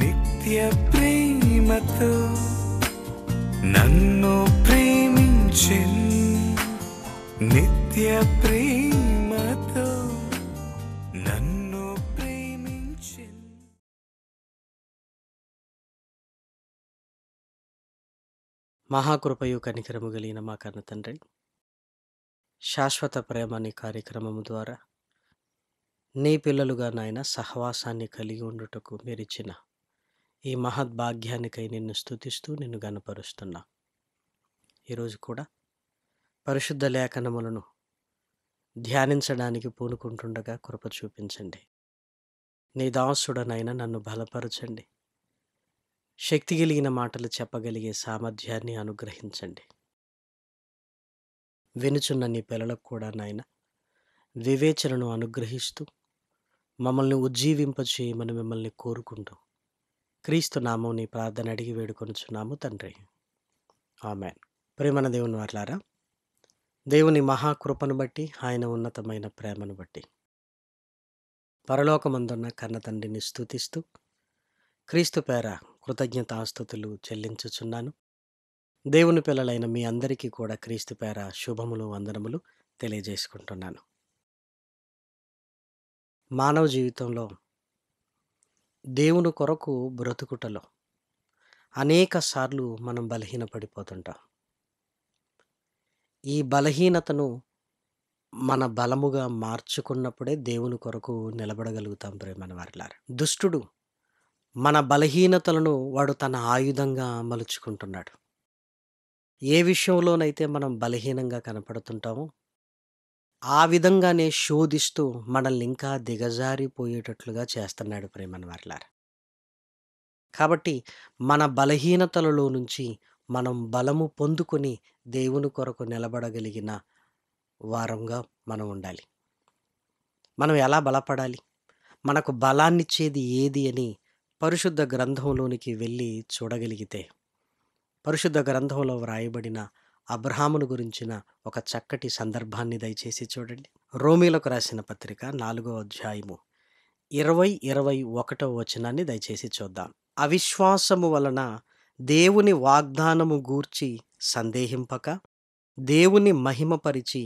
నిత్య ప్రేమతో నన్ను ప్రేమించి నిత్య ప్రేమతో నన్ను మహాకృపయు కనికరము కలిగిన మా కన్న తండ్రి శాశ్వత ప్రేమ అనే కార్యక్రమము ద్వారా నీ పిల్లలుగా నాయన సహవాసాన్ని కలిగి ఉండుటకు మీరిచ్చిన ఈ మహద్భాగ్యానికై నిన్ను స్థుతిస్తూ నిన్ను గనపరుస్తున్నా ఈరోజు కూడా పరిశుద్ధ లేఖనములను ధ్యానించడానికి పూనుకుంటుండగా కృప చూపించండి నీ దాసుడనైనా నన్ను బలపరచండి శక్తి కలిగిన మాటలు చెప్పగలిగే సామర్థ్యాన్ని అనుగ్రహించండి వినుచున్న నీ పిల్లలకు కూడా నాయన వివేచనను అనుగ్రహిస్తూ మమ్మల్ని ఉజ్జీవింపచేయమని మిమ్మల్ని కోరుకుంటూ క్రీస్తు నామం నీ ప్రార్థన అడిగి వేడుకొనుచున్నాము తండ్రి ఆమె ప్రేమన దేవుని వాట్లారా దేవుని మహాకృపను బట్టి ఆయన ఉన్నతమైన ప్రేమను బట్టి పరలోకమందున్న కన్న తండ్రిని స్థుతిస్తూ క్రీస్తు పేర కృతజ్ఞతాస్థుతులు చెల్లించుచున్నాను దేవుని పిల్లలైన మీ అందరికీ కూడా క్రీస్తు పేర శుభములు వందనములు తెలియజేసుకుంటున్నాను మానవ జీవితంలో దేవుని కొరకు బ్రతుకుటలో అనేక సార్లు మనం బలహీన పడిపోతుంటాం ఈ బలహీనతను మన బలముగా మార్చుకున్నప్పుడే దేవుని కొరకు నిలబడగలుగుతాం ప్రేమ వారిలారు దుష్టుడు మన బలహీనతలను వాడు తన ఆయుధంగా మలుచుకుంటున్నాడు ఏ విషయంలోనైతే మనం బలహీనంగా కనపడుతుంటామో ఆ విధంగానే శోధిస్తూ మనల్ని ఇంకా దిగజారిపోయేటట్లుగా చేస్తున్నాడు ప్రేమను వర్లారు కాబట్టి మన బలహీనతలలో నుంచి మనం బలము పొందుకొని దేవుని కొరకు నిలబడగలిగిన వారంగా మనం ఉండాలి మనం ఎలా బలపడాలి మనకు బలాన్నిచ్చేది ఏది అని పరిశుద్ధ గ్రంథంలోనికి వెళ్ళి చూడగలిగితే పరిశుద్ధ గ్రంథంలో వ్రాయబడిన అబ్రహామును గురించిన ఒక చక్కటి సందర్భాన్ని దయచేసి చూడండి రోమిలకు రాసిన పత్రిక నాలుగో అధ్యాయము ఇరవై ఇరవై ఒకటో వచనాన్ని దయచేసి చూద్దాం అవిశ్వాసము వలన దేవుని వాగ్దానము గూర్చి సందేహింపక దేవుని మహిమపరిచి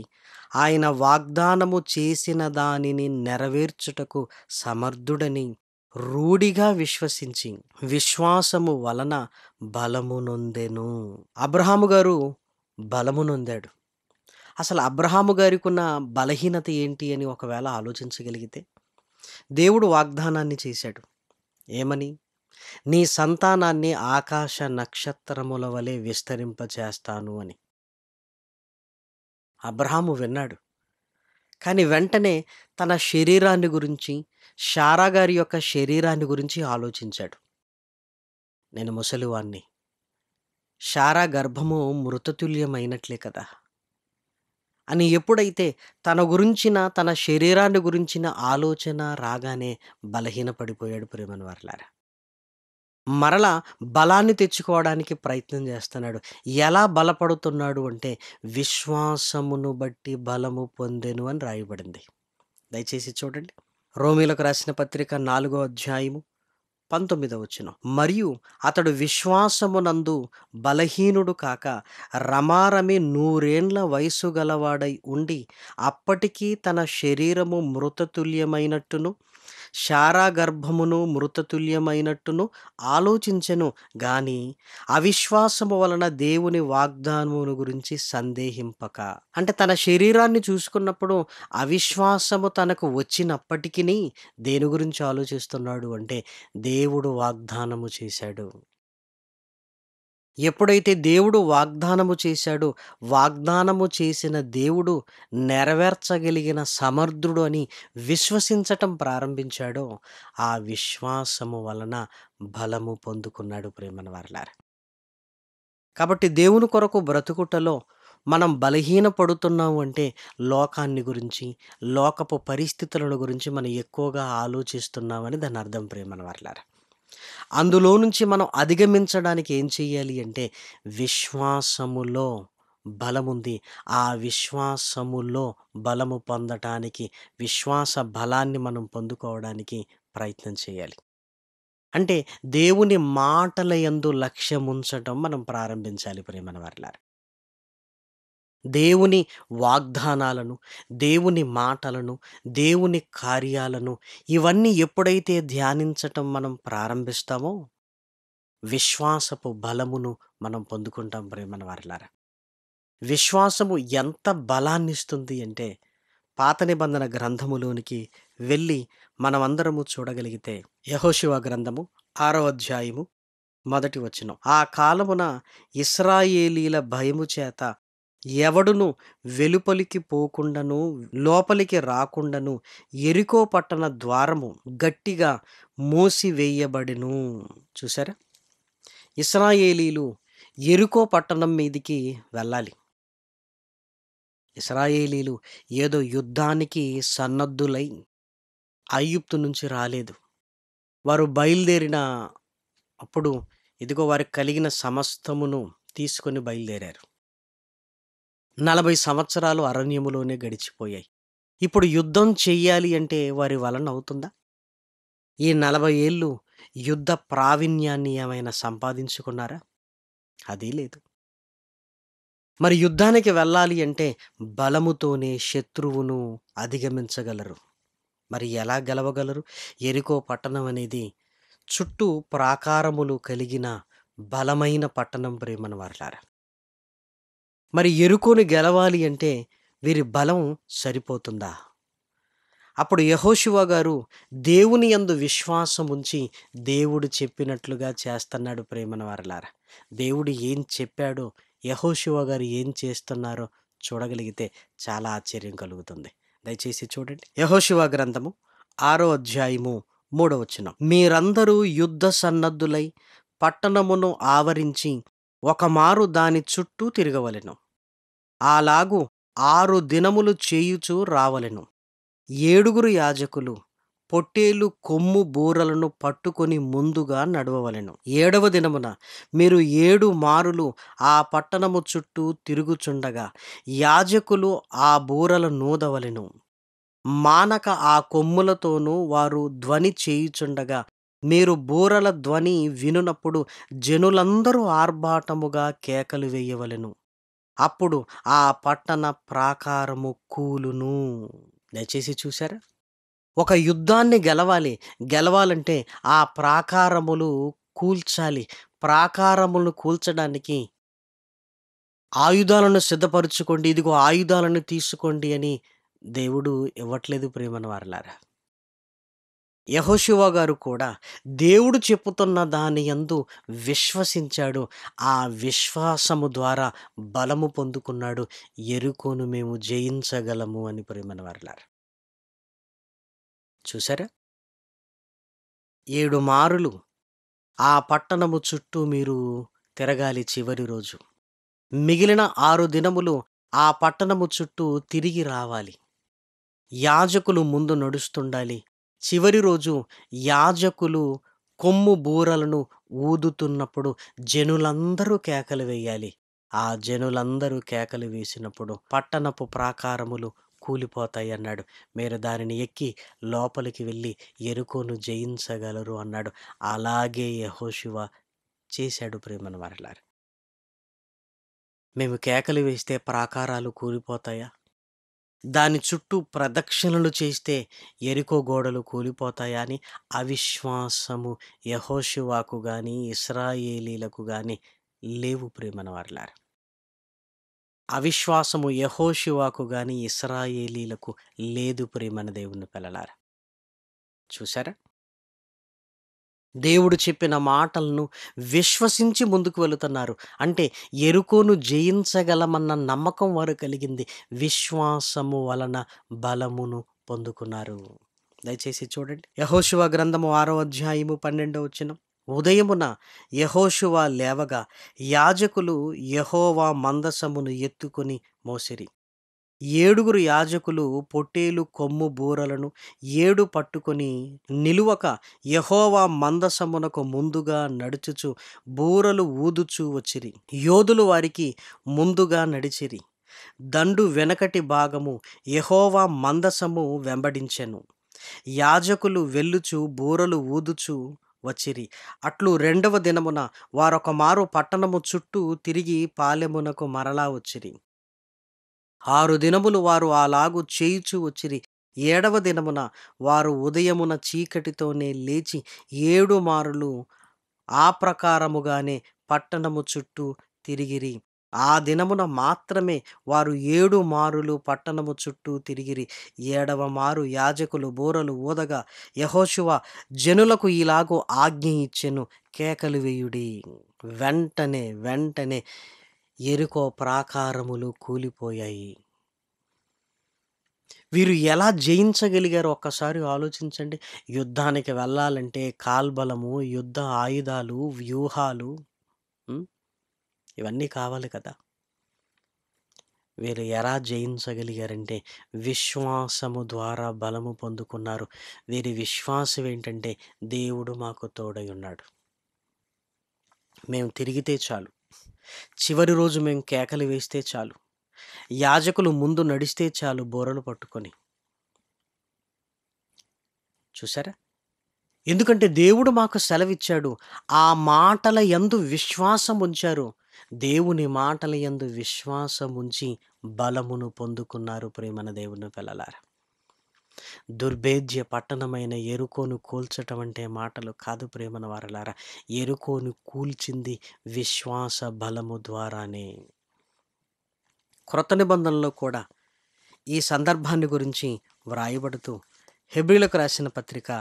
ఆయన వాగ్దానము చేసిన దానిని నెరవేర్చుటకు సమర్థుడని రూఢిగా విశ్వసించి విశ్వాసము వలన బలము అబ్రహాము గారు బలమునొందాడు అసలు అబ్రహాము గారికి ఉన్న బలహీనత ఏంటి అని ఒకవేళ ఆలోచించగలిగితే దేవుడు వాగ్దానాన్ని చేశాడు ఏమని నీ సంతానాన్ని ఆకాశ నక్షత్రముల వలె విస్తరింపచేస్తాను అని అబ్రహాము విన్నాడు కానీ వెంటనే తన శరీరాన్ని గురించి షారాగారి యొక్క శరీరాన్ని గురించి ఆలోచించాడు నేను ముసలివాణ్ణి శారా గర్భము మృతతుల్యమైనట్లే కదా అని ఎప్పుడైతే తన గురించిన తన శరీరాన్ని గురించిన ఆలోచన రాగానే బలహీనపడిపోయాడు ప్రేమను వర్లారా మరలా బలాన్ని తెచ్చుకోవడానికి ప్రయత్నం చేస్తున్నాడు ఎలా బలపడుతున్నాడు అంటే విశ్వాసమును బట్టి బలము పొందెను అని రాయబడింది దయచేసి చూడండి రోమిలకు రాసిన పత్రిక నాలుగో అధ్యాయము పంతొమ్మిదవ వచ్చిన మరియు అతడు విశ్వాసమునందు బలహీనుడు కాక రమారమి నూరేండ్ల వయసు గలవాడై ఉండి అప్పటికీ తన శరీరము మృతతుల్యమైనట్టును శారాగర్భమును మృతతుల్యమైనట్టును ఆలోచించెను గాని అవిశ్వాసము వలన దేవుని వాగ్దానమును గురించి సందేహింపక అంటే తన శరీరాన్ని చూసుకున్నప్పుడు అవిశ్వాసము తనకు వచ్చినప్పటికీ దేని గురించి ఆలోచిస్తున్నాడు అంటే దేవుడు వాగ్దానము చేశాడు ఎప్పుడైతే దేవుడు వాగ్దానము చేశాడో వాగ్దానము చేసిన దేవుడు నెరవేర్చగలిగిన సమర్థుడు అని విశ్వసించటం ప్రారంభించాడో ఆ విశ్వాసము వలన బలము పొందుకున్నాడు ప్రేమన వారలారు కాబట్టి దేవుని కొరకు బ్రతుకుటలో మనం బలహీన పడుతున్నాం అంటే లోకాన్ని గురించి లోకపు పరిస్థితులను గురించి మనం ఎక్కువగా ఆలోచిస్తున్నామని దాని అర్థం ప్రేమన వర్లారా అందులో నుంచి మనం అధిగమించడానికి ఏం చేయాలి అంటే విశ్వాసములో బలముంది ఆ విశ్వాసములో బలము పొందటానికి విశ్వాస బలాన్ని మనం పొందుకోవడానికి ప్రయత్నం చేయాలి అంటే దేవుని మాటల ఎందు లక్ష్యం ఉంచటం మనం ప్రారంభించాలి ప్రేమన వర్లారు దేవుని వాగ్దానాలను దేవుని మాటలను దేవుని కార్యాలను ఇవన్నీ ఎప్పుడైతే ధ్యానించటం మనం ప్రారంభిస్తామో విశ్వాసపు బలమును మనం పొందుకుంటాం ప్రేమన వారిలారా విశ్వాసము ఎంత బలాన్ని ఇస్తుంది అంటే పాత నిబంధన గ్రంథములోనికి వెళ్ళి మనమందరము చూడగలిగితే యహోశివ గ్రంథము ఆరో అధ్యాయము మొదటి వచ్చినం ఆ కాలమున ఇస్రాయేలీల భయము చేత ఎవడును వెలుపలికి పోకుండాను లోపలికి రాకుండాను ఎరుకో పట్టణ ద్వారము గట్టిగా మోసివేయబడిను చూసారా ఇస్రాయేలీలు ఎరుకో పట్టణం మీదికి వెళ్ళాలి ఇస్రాయేలీలు ఏదో యుద్ధానికి సన్నద్ధులై అయ్యుప్తు నుంచి రాలేదు వారు బయలుదేరిన అప్పుడు ఇదిగో వారికి కలిగిన సమస్తమును తీసుకొని బయలుదేరారు నలభై సంవత్సరాలు అరణ్యములోనే గడిచిపోయాయి ఇప్పుడు యుద్ధం చెయ్యాలి అంటే వారి వలన అవుతుందా ఈ నలభై ఏళ్ళు యుద్ధ ప్రావీణ్యాన్ని ఏమైనా సంపాదించుకున్నారా అది లేదు మరి యుద్ధానికి వెళ్ళాలి అంటే బలముతోనే శత్రువును అధిగమించగలరు మరి ఎలా గెలవగలరు ఎరుకో పట్టణం అనేది చుట్టూ ప్రాకారములు కలిగిన బలమైన పట్టణం ప్రేమను వారలారా మరి ఎరుకోని గెలవాలి అంటే వీరి బలం సరిపోతుందా అప్పుడు యహోశివ గారు దేవుని అందు విశ్వాసం ఉంచి దేవుడు చెప్పినట్లుగా చేస్తున్నాడు ప్రేమన వారలారా దేవుడు ఏం చెప్పాడో యహోశివ గారు ఏం చేస్తున్నారో చూడగలిగితే చాలా ఆశ్చర్యం కలుగుతుంది దయచేసి చూడండి యహోశివ గ్రంథము ఆరో అధ్యాయము మూడవచనం మీరందరూ యుద్ధ సన్నద్ధులై పట్టణమును ఆవరించి ఒకమారు దాని చుట్టూ తిరగవలెను ఆలాగు ఆరు దినములు చేయుచు రావలెను ఏడుగురు యాజకులు పొట్టేలు కొమ్ము బూరలను పట్టుకొని ముందుగా నడవవలెను ఏడవ దినమున మీరు ఏడు మారులు ఆ పట్టణము చుట్టూ తిరుగుచుండగా యాజకులు ఆ బూరల నూదవలెను మానక ఆ కొమ్ములతోనూ వారు ధ్వని చేయుచుండగా మీరు బూరల ధ్వని వినునప్పుడు జనులందరూ ఆర్భాటముగా కేకలు వేయవలెను అప్పుడు ఆ పట్టణ ప్రాకారము కూలును దయచేసి చూశారా ఒక యుద్ధాన్ని గెలవాలి గెలవాలంటే ఆ ప్రాకారములు కూల్చాలి ప్రాకారములను కూల్చడానికి ఆయుధాలను సిద్ధపరచుకోండి ఇదిగో ఆయుధాలను తీసుకోండి అని దేవుడు ఇవ్వట్లేదు ప్రేమను వారలారా యహోశివ గారు కూడా దేవుడు చెప్పుతున్న దాని యందు విశ్వసించాడు ఆ విశ్వాసము ద్వారా బలము పొందుకున్నాడు ఎరుకోను మేము జయించగలము అని ప్రేమను వరలారు చూసారా ఏడు మారులు ఆ పట్టణము చుట్టూ మీరు తిరగాలి చివరి రోజు మిగిలిన ఆరు దినములు ఆ పట్టణము చుట్టూ తిరిగి రావాలి యాజకులు ముందు నడుస్తుండాలి చివరి రోజు యాజకులు కొమ్ము బూరలను ఊదుతున్నప్పుడు జనులందరూ కేకలు వేయాలి ఆ జనులందరూ కేకలు వేసినప్పుడు పట్టణపు ప్రాకారములు కూలిపోతాయి అన్నాడు మీరు దానిని ఎక్కి లోపలికి వెళ్ళి ఎరుకోను జయించగలరు అన్నాడు అలాగే యహోశివ చేశాడు ప్రేమను మరలారు మేము కేకలు వేస్తే ప్రాకారాలు కూలిపోతాయా దాని చుట్టూ ప్రదక్షిణలు చేస్తే ఎరుకో గోడలు కూలిపోతాయని అవిశ్వాసము యహోశివాకు కానీ ఇస్రాయేలీలకు కానీ లేవు ప్రేమన వారిలారు అవిశ్వాసము యహోశివాకు కానీ ఇస్రాయేలీలకు లేదు ప్రేమన దేవుని పిల్లలారా చూసారా దేవుడు చెప్పిన మాటలను విశ్వసించి ముందుకు వెళుతున్నారు అంటే ఎరుకోను జయించగలమన్న నమ్మకం వారు కలిగింది విశ్వాసము వలన బలమును పొందుకున్నారు దయచేసి చూడండి యహోశివ గ్రంథము ఆరో అధ్యాయము పన్నెండో వచ్చిన ఉదయమున యహోశువ లేవగా యాజకులు యహోవా మందసమును ఎత్తుకొని మోసిరి ఏడుగురు యాజకులు పొట్టేలు కొమ్ము బూరలను ఏడు పట్టుకొని నిలువక యహోవా మందసమునకు ముందుగా నడుచుచు బూరలు ఊదుచు వచ్చిరి యోధులు వారికి ముందుగా నడిచిరి దండు వెనకటి భాగము యహోవా మందసము వెంబడించెను యాజకులు వెళ్ళుచు బూరలు ఊదుచు వచ్చిరి అట్లు రెండవ దినమున వారొక మారు పట్టణము చుట్టూ తిరిగి పాలెమునకు మరలా వచ్చిరి ఆరు దినములు వారు అలాగు చేయుచు వచ్చిరి ఏడవ దినమున వారు ఉదయమున చీకటితోనే లేచి ఏడు మారులు ఆ ప్రకారముగానే పట్టణము చుట్టూ తిరిగిరి ఆ దినమున మాత్రమే వారు ఏడు మారులు పట్టణము చుట్టూ తిరిగిరి ఏడవ మారు యాజకులు బోరలు ఊదగా యహోశివ జనులకు ఇలాగో ఆజ్ఞ ఇచ్చెను కేకలు వేయుడి వెంటనే వెంటనే ఎరుకో ప్రాకారములు కూలిపోయాయి వీరు ఎలా జయించగలిగారు ఒక్కసారి ఆలోచించండి యుద్ధానికి వెళ్ళాలంటే కాల్బలము యుద్ధ ఆయుధాలు వ్యూహాలు ఇవన్నీ కావాలి కదా వీరు ఎలా జయించగలిగారంటే విశ్వాసము ద్వారా బలము పొందుకున్నారు వీరి విశ్వాసం ఏంటంటే దేవుడు మాకు తోడై ఉన్నాడు మేము తిరిగితే చాలు చివరి రోజు మేము కేకలు వేస్తే చాలు యాజకులు ముందు నడిస్తే చాలు బోరలు పట్టుకొని చూసారా ఎందుకంటే దేవుడు మాకు సెలవిచ్చాడు ఆ మాటల ఎందు విశ్వాసం ఉంచారు దేవుని మాటల ఎందు విశ్వాసం ఉంచి బలమును పొందుకున్నారు ప్రేమన దేవుని పిల్లలారా దుర్భేద్య పట్టణమైన ఎరుకోను కూల్చటం అంటే మాటలు కాదు ప్రేమన వారలారా ఎరుకోను కూల్చింది విశ్వాస బలము ద్వారానే క్రొత్త నిబంధనలో కూడా ఈ సందర్భాన్ని గురించి వ్రాయబడుతూ హెబ్రిలకు రాసిన పత్రిక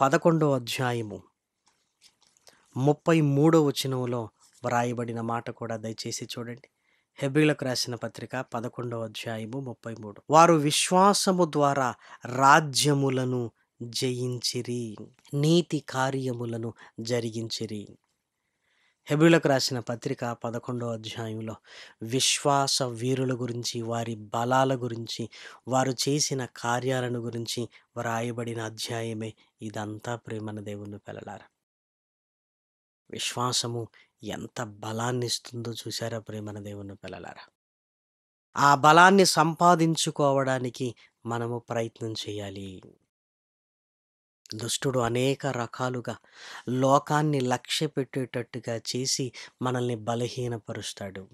పదకొండవ అధ్యాయము ముప్పై మూడో వచనంలో వ్రాయబడిన మాట కూడా దయచేసి చూడండి హెబ్రిలకు రాసిన పత్రిక పదకొండవ అధ్యాయము ముప్పై మూడు వారు విశ్వాసము ద్వారా రాజ్యములను జయించిరి నీతి కార్యములను జరిగించిరి హెబ్రిలకు రాసిన పత్రిక పదకొండో అధ్యాయంలో విశ్వాస వీరుల గురించి వారి బలాల గురించి వారు చేసిన కార్యాలను గురించి వ్రాయబడిన అధ్యాయమే ఇదంతా ప్రేమన దేవుని పిల్లలారా విశ్వాసము ఎంత బలాన్ని ఇస్తుందో చూశారా ప్రేమన దేవుని పిల్లలారా ఆ బలాన్ని సంపాదించుకోవడానికి మనము ప్రయత్నం చేయాలి దుష్టుడు అనేక రకాలుగా లోకాన్ని లక్ష్య పెట్టేటట్టుగా చేసి మనల్ని బలహీనపరుస్తాడు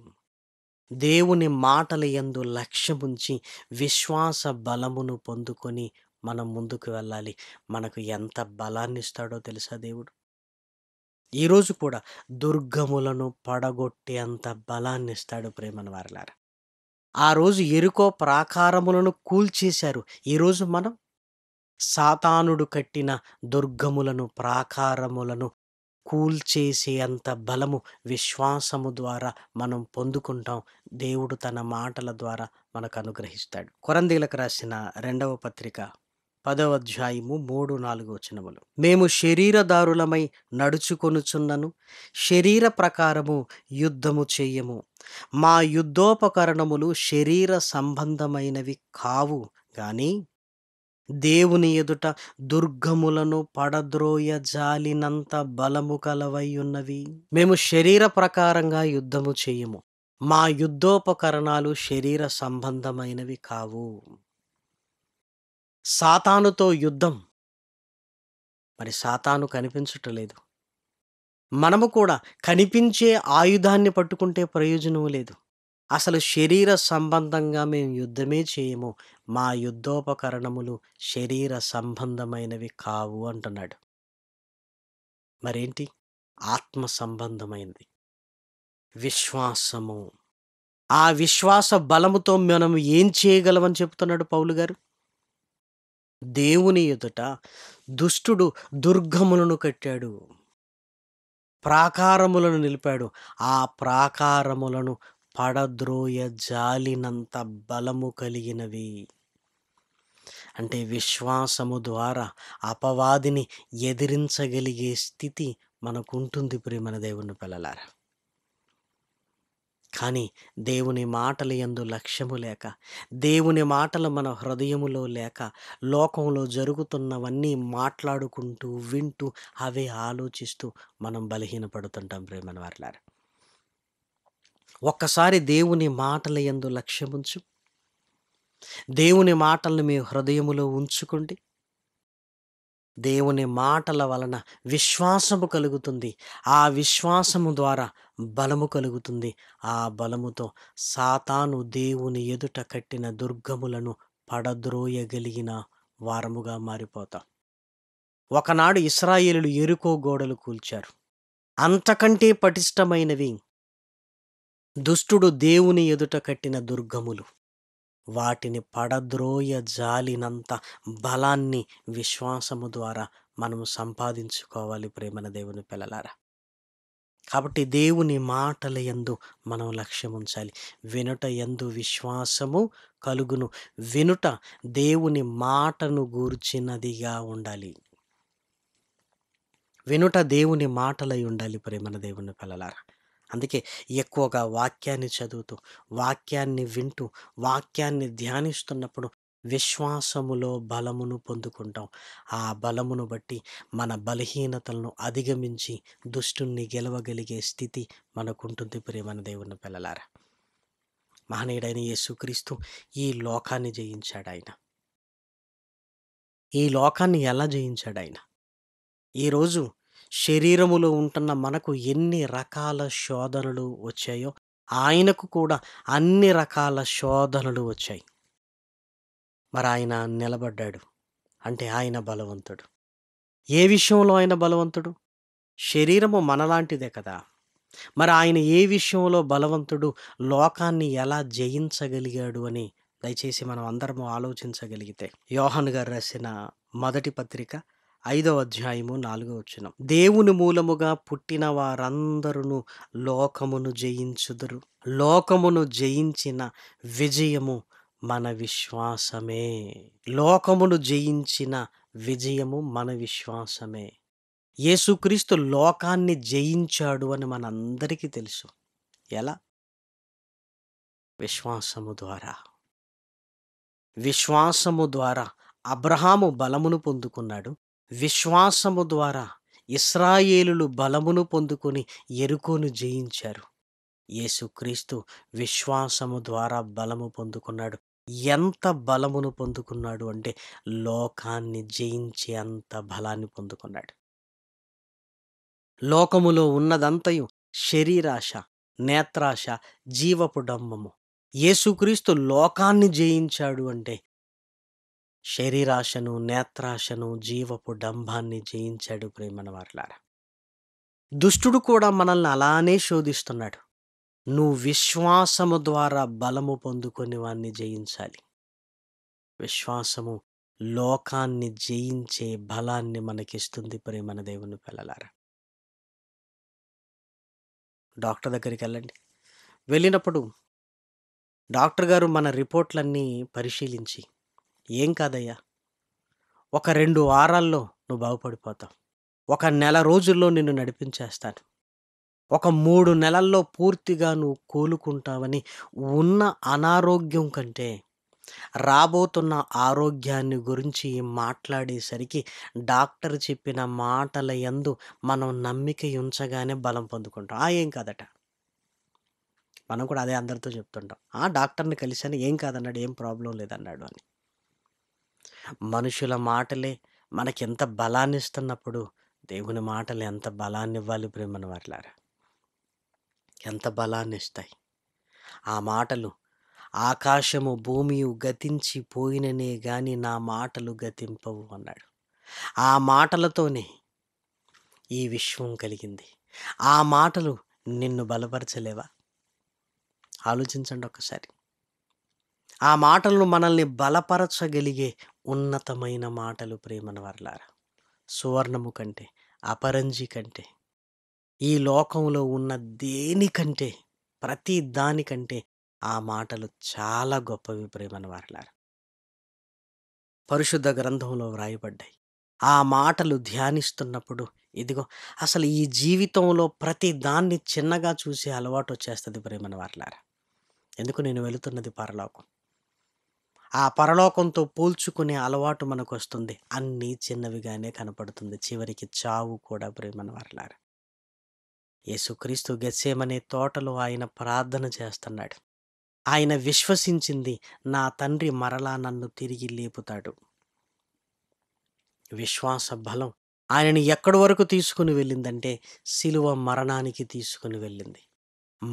దేవుని మాటల ఎందు లక్ష్యముంచి విశ్వాస బలమును పొందుకొని మనం ముందుకు వెళ్ళాలి మనకు ఎంత బలాన్ని ఇస్తాడో తెలుసా దేవుడు ఈరోజు కూడా దుర్గములను పడగొట్టే అంత బలాన్ని ఇస్తాడు ప్రేమను వారిలారా ఆ రోజు ఎరుకో ప్రాకారములను కూల్చేశారు ఈరోజు మనం సాతానుడు కట్టిన దుర్గములను ప్రాకారములను కూల్చేసే అంత బలము విశ్వాసము ద్వారా మనం పొందుకుంటాం దేవుడు తన మాటల ద్వారా మనకు అనుగ్రహిస్తాడు కొరందీలకు రాసిన రెండవ పత్రిక పదవ అధ్యాయము మూడు నాలుగు వచనములు మేము శరీరదారులమై నడుచుకొనుచున్నను శరీర ప్రకారము యుద్ధము చేయము మా యుద్ధోపకరణములు శరీర సంబంధమైనవి కావు కానీ దేవుని ఎదుట దుర్గములను పడద్రోయ జాలినంత బలము కలవై ఉన్నవి మేము శరీర ప్రకారంగా యుద్ధము చేయము మా యుద్ధోపకరణాలు శరీర సంబంధమైనవి కావు సాతానుతో యుద్ధం మరి సాతాను కనిపించటలేదు మనము కూడా కనిపించే ఆయుధాన్ని పట్టుకుంటే ప్రయోజనం లేదు అసలు శరీర సంబంధంగా మేము యుద్ధమే చేయము మా యుద్ధోపకరణములు శరీర సంబంధమైనవి కావు అంటున్నాడు మరేంటి ఆత్మ సంబంధమైనది విశ్వాసము ఆ విశ్వాస బలముతో మనం ఏం చేయగలమని చెప్తున్నాడు పౌలు గారు దేవుని ఎదుట దుష్టుడు దుర్గములను కట్టాడు ప్రాకారములను నిలిపాడు ఆ ప్రాకారములను పడద్రోయ జాలినంత బలము కలిగినవి అంటే విశ్వాసము ద్వారా అపవాదిని ఎదిరించగలిగే స్థితి మనకుంటుంది ప్రియమన దేవుని పిల్లలారా కానీ దేవుని మాటలు ఎందు లక్ష్యము లేక దేవుని మాటలు మన హృదయములో లేక లోకంలో జరుగుతున్నవన్నీ మాట్లాడుకుంటూ వింటూ అవే ఆలోచిస్తూ మనం బలహీనపడుతుంటాం ప్రేమను వారిలారు ఒక్కసారి దేవుని మాటల ఎందు లక్ష్యముంచు దేవుని మాటలను మీ హృదయములో ఉంచుకోండి దేవుని మాటల వలన విశ్వాసము కలుగుతుంది ఆ విశ్వాసము ద్వారా బలము కలుగుతుంది ఆ బలముతో సాతాను దేవుని ఎదుట కట్టిన దుర్గములను పడద్రోయగలిగిన వారముగా మారిపోతాం ఒకనాడు ఇస్రాయేలులు ఎరుకో గోడలు కూల్చారు అంతకంటే పటిష్టమైనవి దుష్టుడు దేవుని ఎదుట కట్టిన దుర్గములు వాటిని పడద్రోయ జాలినంత బలాన్ని విశ్వాసము ద్వారా మనము సంపాదించుకోవాలి ప్రేమన దేవుని పిల్లలారా కాబట్టి దేవుని మాటల ఎందు మనం లక్ష్యం ఉంచాలి వినుట ఎందు విశ్వాసము కలుగును వినుట దేవుని మాటను గూర్చినదిగా ఉండాలి వినుట దేవుని మాటలై ఉండాలి ప్రేమన దేవుని పిల్లలారా అందుకే ఎక్కువగా వాక్యాన్ని చదువుతూ వాక్యాన్ని వింటూ వాక్యాన్ని ధ్యానిస్తున్నప్పుడు విశ్వాసములో బలమును పొందుకుంటాం ఆ బలమును బట్టి మన బలహీనతలను అధిగమించి దుష్టుణ్ణి గెలవగలిగే స్థితి మనకుంటుంది ప్రేమన దేవున్న పిల్లలారా మహనీయుడైన యేసుక్రీస్తు ఈ లోకాన్ని జయించాడు ఆయన ఈ లోకాన్ని ఎలా జయించాడు ఆయన ఈరోజు శరీరములో ఉంటున్న మనకు ఎన్ని రకాల శోధనలు వచ్చాయో ఆయనకు కూడా అన్ని రకాల శోధనలు వచ్చాయి మరి ఆయన నిలబడ్డాడు అంటే ఆయన బలవంతుడు ఏ విషయంలో ఆయన బలవంతుడు శరీరము మనలాంటిదే కదా మరి ఆయన ఏ విషయంలో బలవంతుడు లోకాన్ని ఎలా జయించగలిగాడు అని దయచేసి మనం అందరము ఆలోచించగలిగితే యోహన్ గారు రాసిన మొదటి పత్రిక ఐదవ అధ్యాయము నాలుగవ వచ్చిన దేవుని మూలముగా పుట్టిన వారందరును లోకమును జయించుదురు లోకమును జయించిన విజయము మన విశ్వాసమే లోకమును జయించిన విజయము మన విశ్వాసమే యేసుక్రీస్తు లోకాన్ని జయించాడు అని మనందరికీ తెలుసు ఎలా విశ్వాసము ద్వారా విశ్వాసము ద్వారా అబ్రహాము బలమును పొందుకున్నాడు విశ్వాసము ద్వారా ఇస్రాయేలులు బలమును పొందుకొని ఎరుకోను జయించారు యేసుక్రీస్తు విశ్వాసము ద్వారా బలము పొందుకున్నాడు ఎంత బలమును పొందుకున్నాడు అంటే లోకాన్ని జయించే అంత బలాన్ని పొందుకున్నాడు లోకములో ఉన్నదంతయు శరీరాశ నేత్రాశ జీవపు డంబము యేసుక్రీస్తు లోకాన్ని జయించాడు అంటే శరీరాశను నేత్రాశను జీవపు డంభాన్ని జయించాడు ప్రేమన వారులారా దుష్టుడు కూడా మనల్ని అలానే శోధిస్తున్నాడు నువ్వు విశ్వాసము ద్వారా బలము పొందుకొని వాన్ని జయించాలి విశ్వాసము లోకాన్ని జయించే బలాన్ని మనకిస్తుంది ప్రేమన దేవుని పిల్లలారా డాక్టర్ దగ్గరికి వెళ్ళండి వెళ్ళినప్పుడు డాక్టర్ గారు మన రిపోర్ట్లన్నీ పరిశీలించి ఏం కాదయ్యా ఒక రెండు వారాల్లో నువ్వు బాగుపడిపోతావు ఒక నెల రోజుల్లో నిన్ను నడిపించేస్తాను ఒక మూడు నెలల్లో పూర్తిగా నువ్వు కోలుకుంటావని ఉన్న అనారోగ్యం కంటే రాబోతున్న ఆరోగ్యాన్ని గురించి మాట్లాడేసరికి డాక్టర్ చెప్పిన మాటల ఎందు మనం నమ్మిక ఉంచగానే బలం పొందుకుంటాం ఆ ఏం కాదట మనం కూడా అదే అందరితో చెప్తుంటాం ఆ డాక్టర్ని కలిసాను ఏం కాదన్నాడు ఏం ప్రాబ్లం లేదన్నాడు అని మనుషుల మాటలే మనకెంత బలాన్ని ఇస్తున్నప్పుడు దేవుని మాటలు ఎంత బలాన్ని ఇవ్వాలి ప్రేమను వర్లారా ఎంత బలాన్ని ఇస్తాయి ఆ మాటలు ఆకాశము భూమి గతించి పోయిననే గాని నా మాటలు గతింపవు అన్నాడు ఆ మాటలతోనే ఈ విశ్వం కలిగింది ఆ మాటలు నిన్ను బలపరచలేవా ఆలోచించండి ఒక్కసారి ఆ మాటలను మనల్ని బలపరచగలిగే ఉన్నతమైన మాటలు ప్రేమను వర్లారా సువర్ణము కంటే అపరంజి కంటే ఈ లోకంలో ఉన్న దేనికంటే ప్రతి దానికంటే ఆ మాటలు చాలా గొప్పవి ప్రేమను వారలారు పరిశుద్ధ గ్రంథంలో వ్రాయబడ్డాయి ఆ మాటలు ధ్యానిస్తున్నప్పుడు ఇదిగో అసలు ఈ జీవితంలో ప్రతి దాన్ని చిన్నగా చూసే అలవాటు వచ్చేస్తుంది ప్రేమను వారలారా ఎందుకు నేను వెళుతున్నది పరలోకం ఆ పరలోకంతో పోల్చుకునే అలవాటు మనకు వస్తుంది అన్నీ చిన్నవిగానే కనపడుతుంది చివరికి చావు కూడా ప్రేమను వరలారు యేసుక్రీస్తు గెస్సేమనే తోటలో ఆయన ప్రార్థన చేస్తున్నాడు ఆయన విశ్వసించింది నా తండ్రి మరలా నన్ను తిరిగి లేపుతాడు విశ్వాస బలం ఆయనని ఎక్కడి వరకు తీసుకుని వెళ్ళిందంటే శిలువ మరణానికి తీసుకుని వెళ్ళింది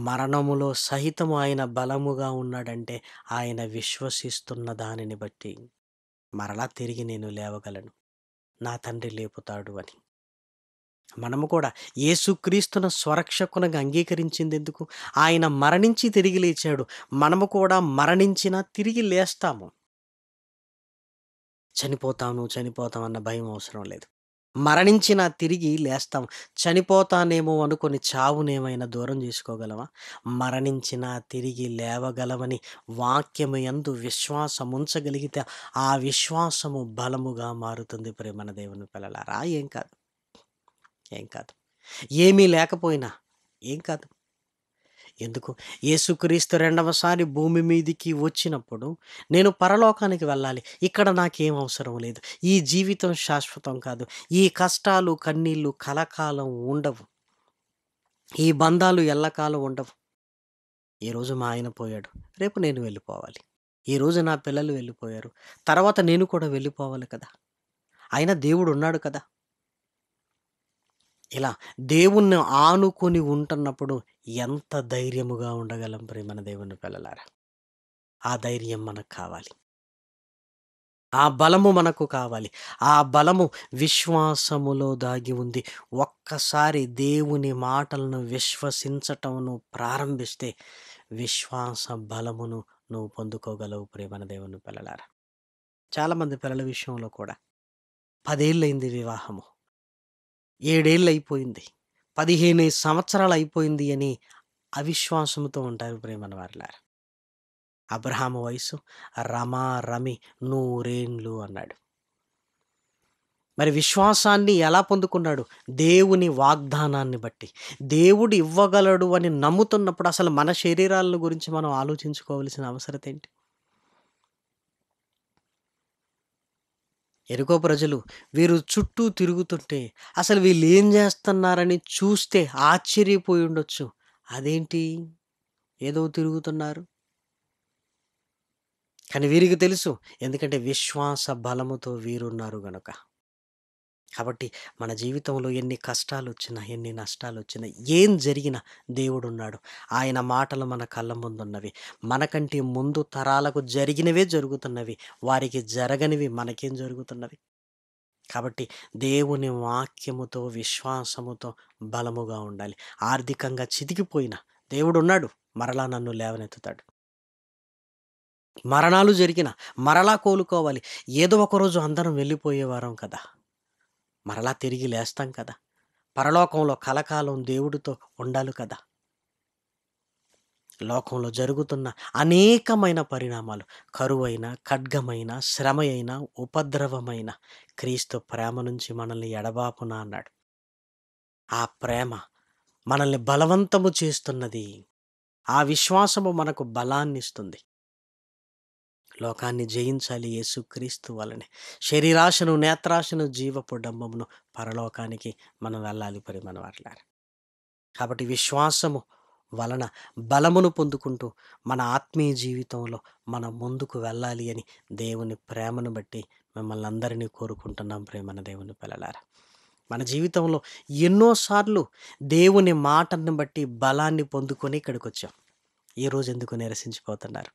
మరణములో సహితము ఆయన బలముగా ఉన్నాడంటే ఆయన విశ్వసిస్తున్న దానిని బట్టి మరలా తిరిగి నేను లేవగలను నా తండ్రి లేపుతాడు అని మనము కూడా ఏసుక్రీస్తున స్వరక్షకునగా అంగీకరించింది ఎందుకు ఆయన మరణించి తిరిగి లేచాడు మనము కూడా మరణించినా తిరిగి లేస్తాము చనిపోతాను చనిపోతామన్న భయం అవసరం లేదు మరణించినా తిరిగి లేస్తాం చనిపోతానేమో అనుకుని చావునేమైనా దూరం చేసుకోగలమా మరణించినా తిరిగి లేవగలవని వాక్యము ఎందు విశ్వాసం ఉంచగలిగితే ఆ విశ్వాసము బలముగా మారుతుంది ప్రేమన దేవుని పిల్లలారా ఏం కాదు ఏం కాదు ఏమీ లేకపోయినా ఏం కాదు ఎందుకు యేసుక్రీస్తు రెండవసారి భూమి మీదికి వచ్చినప్పుడు నేను పరలోకానికి వెళ్ళాలి ఇక్కడ నాకేం అవసరం లేదు ఈ జీవితం శాశ్వతం కాదు ఈ కష్టాలు కన్నీళ్ళు కలకాలం ఉండవు ఈ బంధాలు ఎల్లకాలం ఉండవు ఈరోజు మా ఆయన పోయాడు రేపు నేను వెళ్ళిపోవాలి ఈరోజు నా పిల్లలు వెళ్ళిపోయారు తర్వాత నేను కూడా వెళ్ళిపోవాలి కదా ఆయన దేవుడు ఉన్నాడు కదా ఇలా దేవుణ్ణి ఆనుకొని ఉంటున్నప్పుడు ఎంత ధైర్యముగా ఉండగలం ప్రేమన దేవుని పిల్లలారా ఆ ధైర్యం మనకు కావాలి ఆ బలము మనకు కావాలి ఆ బలము విశ్వాసములో దాగి ఉంది ఒక్కసారి దేవుని మాటలను విశ్వసించటమును ప్రారంభిస్తే విశ్వాస బలమును నువ్వు పొందుకోగలవు ప్రేమన దేవుని పిల్లలారా చాలామంది పిల్లల విషయంలో కూడా పదేళ్ళైంది వివాహము ఏడేళ్ళు అయిపోయింది పదిహేను సంవత్సరాలు అయిపోయింది అని అవిశ్వాసంతో ఉంటారు ప్రేమన వారిలారు అబ్రహాము వయసు రమా రమి నూరేండ్లు అన్నాడు మరి విశ్వాసాన్ని ఎలా పొందుకున్నాడు దేవుని వాగ్దానాన్ని బట్టి దేవుడు ఇవ్వగలడు అని నమ్ముతున్నప్పుడు అసలు మన శరీరాల గురించి మనం ఆలోచించుకోవలసిన అవసరం ఏంటి ఎరుకో ప్రజలు వీరు చుట్టూ తిరుగుతుంటే అసలు వీళ్ళు ఏం చేస్తున్నారని చూస్తే ఆశ్చర్యపోయి ఉండొచ్చు అదేంటి ఏదో తిరుగుతున్నారు కానీ వీరికి తెలుసు ఎందుకంటే విశ్వాస బలముతో వీరున్నారు గనుక కాబట్టి మన జీవితంలో ఎన్ని కష్టాలు వచ్చినా ఎన్ని నష్టాలు వచ్చినా ఏం జరిగినా దేవుడు ఉన్నాడు ఆయన మాటలు మన కళ్ళ ముందున్నవి మనకంటే ముందు తరాలకు జరిగినవే జరుగుతున్నవి వారికి జరగనివి మనకేం జరుగుతున్నవి కాబట్టి దేవుని వాక్యముతో విశ్వాసముతో బలముగా ఉండాలి ఆర్థికంగా చితికిపోయినా దేవుడు ఉన్నాడు మరలా నన్ను లేవనెత్తుతాడు మరణాలు జరిగిన మరలా కోలుకోవాలి ఏదో ఒకరోజు అందరం వెళ్ళిపోయేవారం కదా మరలా తిరిగి లేస్తాం కదా పరలోకంలో కలకాలం దేవుడితో ఉండాలి కదా లోకంలో జరుగుతున్న అనేకమైన పరిణామాలు కరువైన ఖడ్గమైన శ్రమ అయిన ఉపద్రవమైన క్రీస్తు ప్రేమ నుంచి మనల్ని ఎడబాపునా అన్నాడు ఆ ప్రేమ మనల్ని బలవంతము చేస్తున్నది ఆ విశ్వాసము మనకు బలాన్ని ఇస్తుంది లోకాన్ని జయించాలి యేసుక్రీస్తు వలనే శరీరాశను నేత్రాశను జీవపు డంబమును పరలోకానికి మనం వెళ్ళాలి పరి మన వాట్లారు కాబట్టి విశ్వాసము వలన బలమును పొందుకుంటూ మన ఆత్మీయ జీవితంలో మన ముందుకు వెళ్ళాలి అని దేవుని ప్రేమను బట్టి మిమ్మల్ని అందరినీ కోరుకుంటున్నాం ప్రేమ దేవుని పిల్లలారా మన జీవితంలో ఎన్నోసార్లు దేవుని మాటను బట్టి బలాన్ని పొందుకొని ఇక్కడికి వచ్చాం ఈరోజు ఎందుకు నిరసించిపోతున్నారు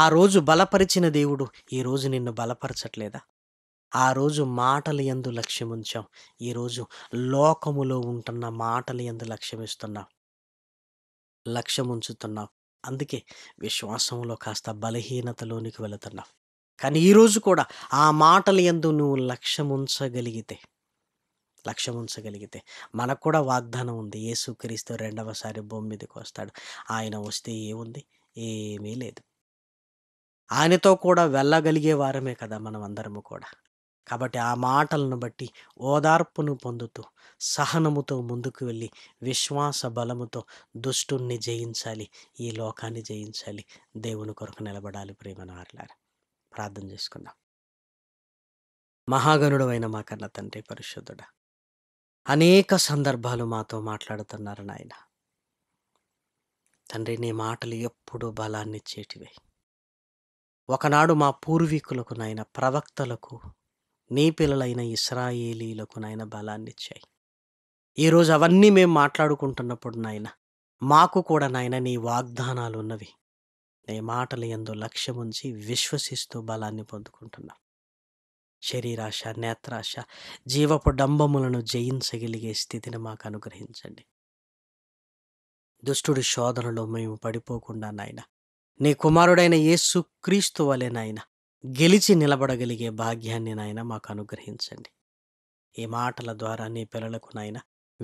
ఆ రోజు బలపరిచిన దేవుడు ఈరోజు నిన్ను బలపరచట్లేదా ఆ రోజు మాటలు ఎందు లక్ష్యం ఉంచాం ఈరోజు లోకములో ఉంటున్న మాటలు ఎందు లక్ష్యం లక్ష్యముంచుతున్నావు లక్ష్యం అందుకే విశ్వాసంలో కాస్త బలహీనతలోనికి వెళుతున్నావు కానీ ఈరోజు కూడా ఆ మాటలు ఎందు నువ్వు లక్ష్యం ఉంచగలిగితే లక్ష్యం ఉంచగలిగితే మనకు కూడా వాగ్దానం ఉంది ఏసుక్రీస్తు రెండవసారి భూమి మీదకి వస్తాడు ఆయన వస్తే ఏముంది ఏమీ లేదు ఆయనతో కూడా వెళ్ళగలిగే వారమే కదా మనం అందరము కూడా కాబట్టి ఆ మాటలను బట్టి ఓదార్పును పొందుతూ సహనముతో ముందుకు వెళ్ళి విశ్వాస బలముతో దుష్టుణ్ణి జయించాలి ఈ లోకాన్ని జయించాలి దేవుని కొరకు నిలబడాలి ప్రేమను ఆరలారు ప్రార్థన చేసుకుందాం మహాగణుడు అయిన మా కన్న తండ్రి పరిశుద్ధుడ అనేక సందర్భాలు మాతో మాట్లాడుతున్నారు నాయన తండ్రి నీ మాటలు ఎప్పుడూ బలాన్ని చేటివే ఒకనాడు మా పూర్వీకులకు నాయన ప్రవక్తలకు నీ పిల్లలైన ఇస్రాయేలీలకు నాయన బలాన్ని ఇచ్చాయి ఈరోజు అవన్నీ మేము మాట్లాడుకుంటున్నప్పుడు నాయన మాకు కూడా నాయన నీ వాగ్దానాలు ఉన్నవి నీ మాటల ఎందు లక్ష్యముంచి విశ్వసిస్తూ బలాన్ని పొందుకుంటున్నాం శరీరాశ నేత్రాశ జీవపు డంబములను జయించగలిగే స్థితిని మాకు అనుగ్రహించండి దుష్టుడి శోధనలో మేము పడిపోకుండా నాయన నీ కుమారుడైన యేసు క్రీస్తు వలె నాయన గెలిచి నిలబడగలిగే భాగ్యాన్ని నాయన మాకు అనుగ్రహించండి ఈ మాటల ద్వారా నీ పిల్లలకు నాయన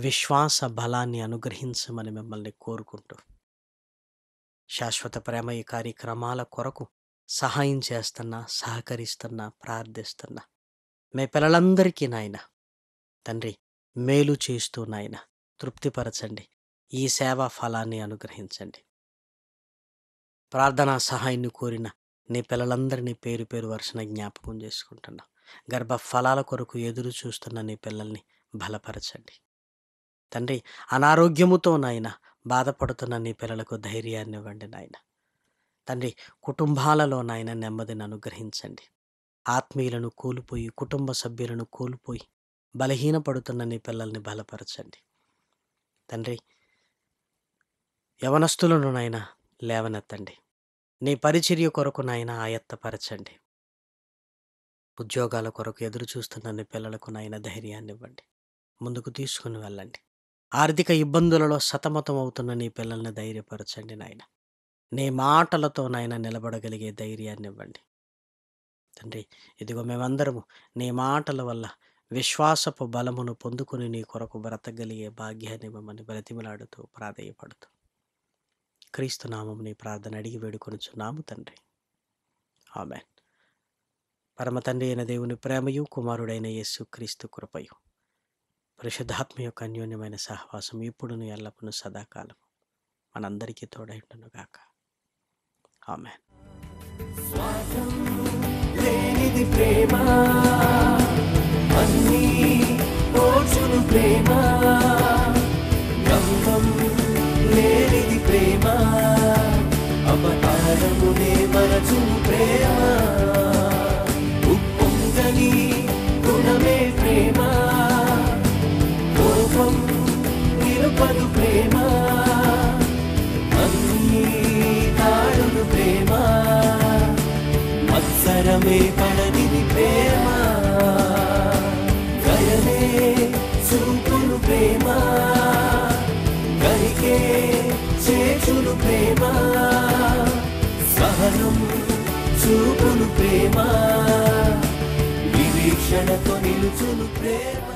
విశ్వాస బలాన్ని అనుగ్రహించమని మిమ్మల్ని కోరుకుంటూ శాశ్వత ప్రేమ ఈ కార్యక్రమాల కొరకు సహాయం చేస్తున్నా సహకరిస్తున్నా ప్రార్థిస్తున్నా మీ పిల్లలందరికీ నాయన తండ్రి మేలు చేస్తూ నాయన తృప్తిపరచండి ఈ సేవా ఫలాన్ని అనుగ్రహించండి ప్రార్థనా సహాయాన్ని కోరిన నీ పిల్లలందరినీ పేరు పేరు వరుసన జ్ఞాపకం చేసుకుంటున్నా గర్భ ఫలాల కొరకు ఎదురు చూస్తున్న నీ పిల్లల్ని బలపరచండి తండ్రి అనారోగ్యముతో నాయన బాధపడుతున్న నీ పిల్లలకు ధైర్యాన్ని ఇవ్వండి నాయన తండ్రి కుటుంబాలలో నాయన నెమ్మదిని అనుగ్రహించండి ఆత్మీయులను కోల్పోయి కుటుంబ సభ్యులను కోల్పోయి బలహీనపడుతున్న నీ పిల్లల్ని బలపరచండి తండ్రి యవనస్తులను నాయన లేవనెత్తండి నీ పరిచర్య కొరకు నాయన ఆయత్తపరచండి ఉద్యోగాల కొరకు ఎదురు చూస్తున్న నీ పిల్లలకు నాయన ధైర్యాన్ని ఇవ్వండి ముందుకు తీసుకుని వెళ్ళండి ఆర్థిక ఇబ్బందులలో సతమతం అవుతున్న నీ పిల్లల్ని ధైర్యపరచండి నాయన నీ మాటలతో నాయన నిలబడగలిగే ధైర్యాన్ని ఇవ్వండి తండ్రి ఇదిగో మేమందరము నీ మాటల వల్ల విశ్వాసపు బలమును పొందుకుని నీ కొరకు బ్రతకగలిగే భాగ్యాన్ని మమ్మల్ని బ్రతిమలాడుతూ ప్రాధేయపడుతూ క్రీస్తు నామముని ప్రార్థన అడిగి వేడుకొనుచున్నాము తండ్రి ఆమె పరమ తండ్రి అయిన దేవుని ప్రేమయు కుమారుడైన యేసు క్రీస్తు కృపయు పరిశుద్ధాత్మ యొక్క అన్యోన్యమైన సహవాసం ఇప్పుడును ఎల్లప్పుడు సదాకాలం మనందరికీ తోడైండును గాక ఆమె ప్రేమ తరమునే మరచు ప్రేమ ఉప్పొంగని గుణమే ప్రేమ కోపం నిరుపదు ప్రేమ అన్నీ తాడును ప్రేమ మత్సరమే పడనిది ప్రేమ గయమే చూపును ప్రేమ గరికే చేచును ప్రేమ సహనం చూపును ప్రేమ నిరీక్షణతో నిలుచును ప్రేమ